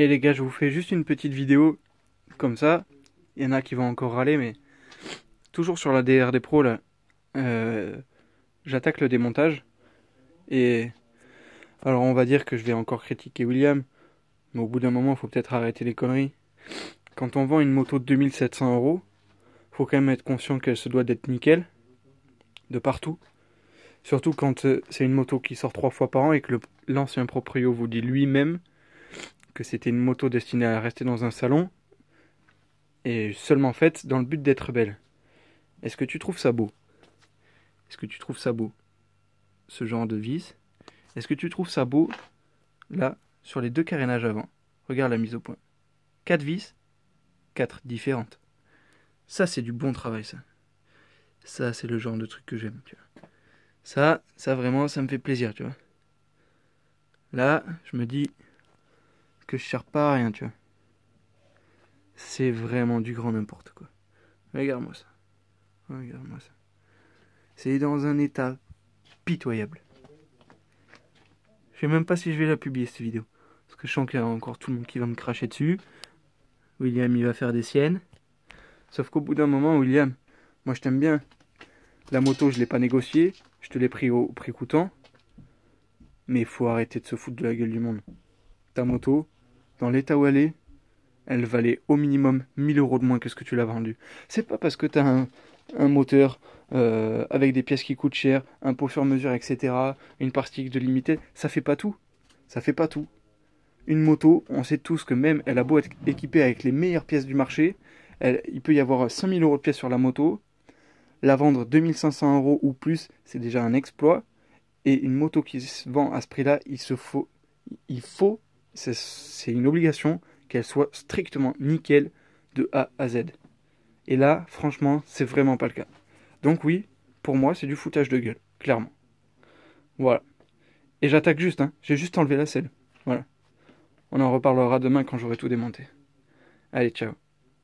Et les gars, je vous fais juste une petite vidéo comme ça. Il y en a qui vont encore râler, mais toujours sur la DRD Pro, là, euh, j'attaque le démontage. Et alors, on va dire que je vais encore critiquer William, mais au bout d'un moment, il faut peut-être arrêter les conneries. Quand on vend une moto de 2700 euros, faut quand même être conscient qu'elle se doit d'être nickel de partout. Surtout quand euh, c'est une moto qui sort trois fois par an et que l'ancien proprio vous dit lui-même que c'était une moto destinée à rester dans un salon et seulement faite dans le but d'être belle. Est-ce que tu trouves ça beau Est-ce que tu trouves ça beau Ce genre de vis Est-ce que tu trouves ça beau là, sur les deux carénages avant Regarde la mise au point. Quatre vis, quatre différentes. Ça, c'est du bon travail, ça. Ça, c'est le genre de truc que j'aime, tu vois. Ça, ça vraiment, ça me fait plaisir, tu vois. Là, je me dis, je sers pas à rien, tu vois. C'est vraiment du grand n'importe quoi. Regarde-moi ça. Regarde-moi ça. C'est dans un état pitoyable. Je sais même pas si je vais la publier cette vidéo. Parce que je sens qu'il y a encore tout le monde qui va me cracher dessus. William, il va faire des siennes. Sauf qu'au bout d'un moment, William, moi je t'aime bien. La moto, je l'ai pas négociée. Je te l'ai pris au prix coûtant. Mais il faut arrêter de se foutre de la gueule du monde. Ta moto, dans l'état où elle est, elle valait au minimum 1000 euros de moins que ce que tu l'as vendu. C'est pas parce que tu as un, moteur euh, avec des pièces qui coûtent cher, un pot sur mesure, etc., une partie de limité, ça fait pas tout. Ça fait pas tout. Une moto, on sait tous que même elle a beau être équipée avec les meilleures pièces du marché, il peut y avoir 5000 euros de pièces sur la moto, la vendre 2500 euros ou plus, c'est déjà un exploit. Et une moto qui se vend à ce prix-là, il se faut, il faut c'est une obligation qu'elle soit strictement nickel de A à Z. Et là, franchement, c'est vraiment pas le cas. Donc oui, pour moi, c'est du foutage de gueule, clairement. Voilà. Et j'attaque juste, hein. J'ai juste enlevé la selle. Voilà. On en reparlera demain quand j'aurai tout démonté. Allez, ciao.